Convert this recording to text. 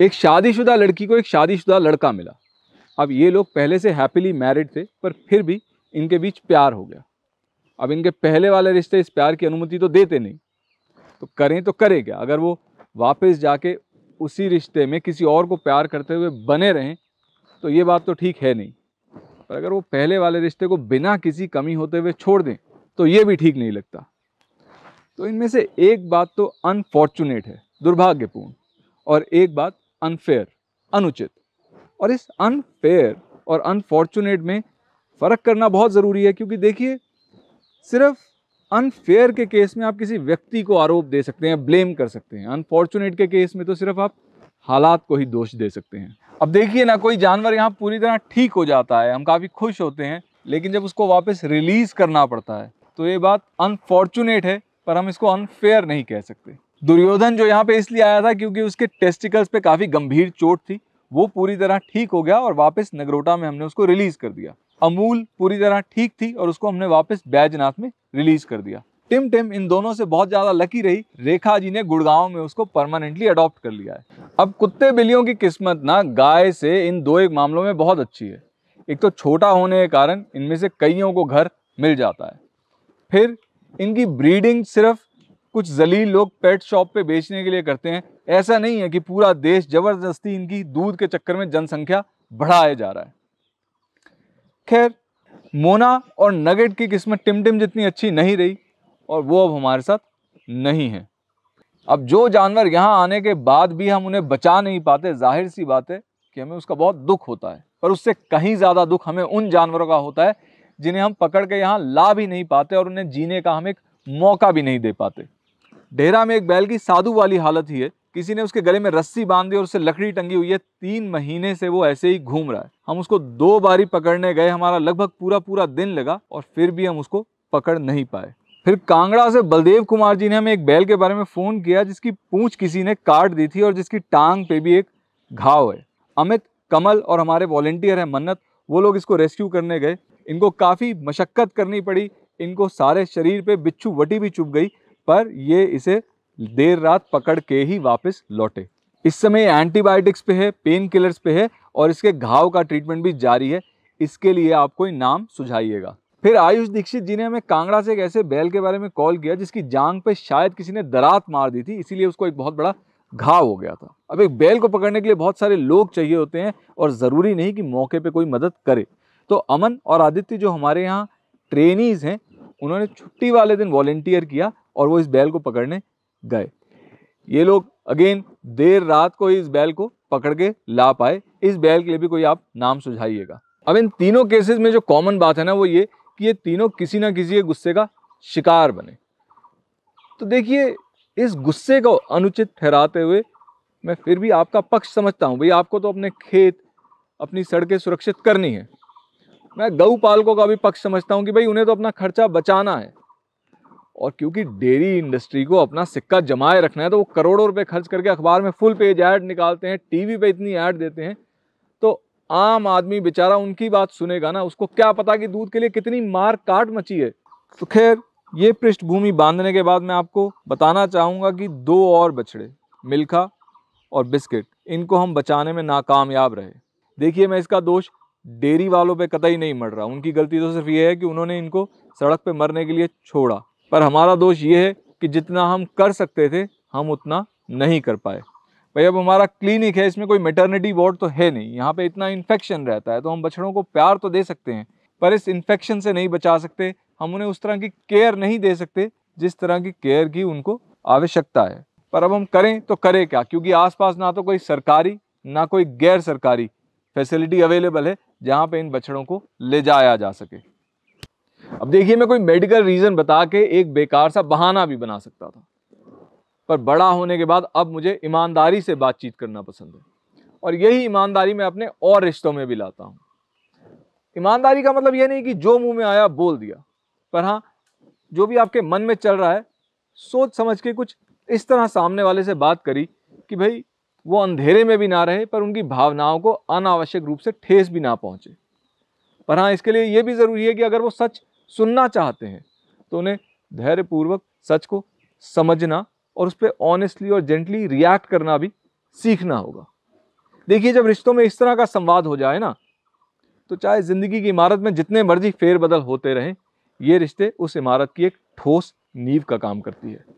एक शादीशुदा लड़की को एक शादीशुदा लड़का मिला अब ये लोग पहले से हैप्पीली मैरिड थे पर फिर भी इनके बीच प्यार हो गया अब इनके पहले वाले रिश्ते इस प्यार की अनुमति तो देते नहीं तो करें तो करें क्या अगर वो वापस जाके उसी रिश्ते में किसी और को प्यार करते हुए बने रहें तो ये बात तो ठीक है नहीं पर अगर वो पहले वाले रिश्ते को बिना किसी कमी होते हुए छोड़ दें तो ये भी ठीक नहीं लगता तो इनमें से एक बात तो अनफॉर्चुनेट है दुर्भाग्यपूर्ण और एक बात अनफेयर अनुचित और इस अनफेयर और अनफॉर्चुनेट में फ़र्क करना बहुत ज़रूरी है क्योंकि देखिए सिर्फ अनफेयर के केस में आप किसी व्यक्ति को आरोप दे सकते हैं ब्लेम कर सकते हैं अनफॉर्चुनेट के केस में तो सिर्फ आप हालात को ही दोष दे सकते हैं अब देखिए ना कोई जानवर यहाँ पूरी तरह ठीक हो जाता है हम काफ़ी खुश होते हैं लेकिन जब उसको वापस रिलीज़ करना पड़ता है तो ये बात अनफॉर्चुनेट है पर हम इसको अनफेयर नहीं कह सकते दुर्योधन जो यहाँ पे इसलिए आया था क्योंकि उसके टेस्टिकल्स पे काफ़ी गंभीर चोट थी वो पूरी तरह ठीक हो गया और वापस नगरोटा में हमने उसको रिलीज़ कर दिया अमूल पूरी तरह ठीक थी और उसको हमने वापस बैजनाथ में रिलीज़ कर दिया टिम टिम इन दोनों से बहुत ज़्यादा लकी रही रेखा जी ने गुड़गांव में उसको परमानेंटली अडॉप्ट कर लिया है अब कुत्ते बिल्लियों की किस्मत ना गाय से इन दो एक मामलों में बहुत अच्छी है एक तो छोटा होने के कारण इनमें से कईयों को घर मिल जाता है फिर इनकी ब्रीडिंग सिर्फ कुछ जलील लोग पेट शॉप पे बेचने के लिए करते हैं ऐसा नहीं है कि पूरा देश जबरदस्ती इनकी दूध के चक्कर में जनसंख्या बढ़ाया जा रहा है खैर मोना और नगेट की किस्मत टिमटिम जितनी अच्छी नहीं रही और वो अब हमारे साथ नहीं है अब जो जानवर यहाँ आने के बाद भी हम उन्हें बचा नहीं पाते जाहिर सी बात है कि हमें उसका बहुत दुख होता है पर उससे कहीं ज़्यादा दुख हमें उन जानवरों का होता है जिन्हें हम पकड़ के यहाँ ला भी नहीं पाते और उन्हें जीने का हम एक मौका भी नहीं दे पाते डेरा में एक बैल की साधु वाली हालत ही है किसी ने उसके गले में रस्सी बांध दी और उससे लकड़ी टंगी हुई है तीन महीने से वो ऐसे ही घूम रहा है हम उसको दो बारी पकड़ने गए हमारा लगभग पूरा पूरा दिन लगा और फिर भी हम उसको पकड़ नहीं पाए फिर कांगड़ा से बलदेव कुमार जी ने हमें एक बैल के बारे में फ़ोन किया जिसकी पूंछ किसी ने काट दी थी और जिसकी टांग पे भी एक घाव है अमित कमल और हमारे वॉलेंटियर हैं मन्नत वो लोग इसको रेस्क्यू करने गए इनको काफ़ी मशक्क़त करनी पड़ी इनको सारे शरीर पे बिच्छू वटी भी चुभ गई पर ये इसे देर रात पकड़ के ही वापस लौटे इस समय एंटीबायोटिक्स पे है पेन किलर्स पे है और इसके घाव का ट्रीटमेंट भी जारी है इसके लिए आप कोई नाम सुझाइएगा फिर आयुष दीक्षित जी ने हमें कांगड़ा से एक ऐसे बैल के बारे में कॉल किया जिसकी जांग पे शायद किसी ने दरात मार दी थी इसीलिए उसको एक बहुत बड़ा घाव हो गया था अब एक बैल को पकड़ने के लिए बहुत सारे लोग चाहिए होते हैं और ज़रूरी नहीं कि मौके पर कोई मदद करे तो अमन और आदित्य जो हमारे यहाँ ट्रेनीज हैं उन्होंने छुट्टी वाले दिन वॉल्टियर किया और वो इस बैल को पकड़ने गए ये लोग अगेन देर रात को ही इस बैल को पकड़ के ला पाए इस बैल के लिए भी कोई आप नाम सुझाइएगा अब इन तीनों केसेस में जो कॉमन बात है ना वो ये कि ये तीनों किसी ना किसी के गुस्से का शिकार बने तो देखिए इस गुस्से को अनुचित ठहराते हुए मैं फिर भी आपका पक्ष समझता हूँ भाई आपको तो अपने खेत अपनी सड़कें सुरक्षित करनी है मैं गऊ पालकों का भी पक्ष समझता हूँ कि भाई उन्हें तो अपना खर्चा बचाना है और क्योंकि डेयरी इंडस्ट्री को अपना सिक्का जमाए रखना है तो वो करोड़ों रुपए खर्च करके अखबार में फुल पेज ऐड निकालते हैं टीवी पे इतनी ऐड देते हैं तो आम आदमी बेचारा उनकी बात सुनेगा ना उसको क्या पता कि दूध के लिए कितनी मार काट मची है तो खैर ये पृष्ठभूमि बांधने के बाद मैं आपको बताना चाहूँगा कि दो और बछड़े मिल्खा और बिस्किट इनको हम बचाने में नाकामयाब रहे देखिए मैं इसका दोष डेयरी वालों पर कतई नहीं मर रहा उनकी गलती तो सिर्फ ये है कि उन्होंने इनको सड़क पर मरने के लिए छोड़ा पर हमारा दोष ये है कि जितना हम कर सकते थे हम उतना नहीं कर पाए भाई अब हमारा क्लिनिक है इसमें कोई मेटर्निटी वार्ड तो है नहीं यहाँ पे इतना इन्फेक्शन रहता है तो हम बछड़ों को प्यार तो दे सकते हैं पर इस इन्फेक्शन से नहीं बचा सकते हम उन्हें उस तरह की केयर नहीं दे सकते जिस तरह की केयर की उनको आवश्यकता है पर अब हम करें तो करें क्या क्योंकि आसपास ना तो कोई सरकारी ना कोई गैर सरकारी फैसिलिटी अवेलेबल है जहाँ पे इन बछड़ों को ले जाया जा सके अब देखिए मैं कोई मेडिकल रीज़न बता के एक बेकार सा बहाना भी बना सकता था पर बड़ा होने के बाद अब मुझे ईमानदारी से बातचीत करना पसंद है और यही ईमानदारी मैं अपने और रिश्तों में भी लाता हूँ ईमानदारी का मतलब यह नहीं कि जो मुंह में आया बोल दिया पर हाँ जो भी आपके मन में चल रहा है सोच समझ के कुछ इस तरह सामने वाले से बात करी कि भाई वो अंधेरे में भी ना रहे पर उनकी भावनाओं को अनावश्यक रूप से ठेस भी ना पहुँचे पर हाँ इसके लिए ये भी ज़रूरी है कि अगर वो सच सुनना चाहते हैं तो उन्हें धैर्यपूर्वक सच को समझना और उस पर ऑनेस्टली और जेंटली रिएक्ट करना भी सीखना होगा देखिए जब रिश्तों में इस तरह का संवाद हो जाए ना तो चाहे ज़िंदगी की इमारत में जितने मर्जी फेरबदल होते रहें ये रिश्ते उस इमारत की एक ठोस नींव का काम करती है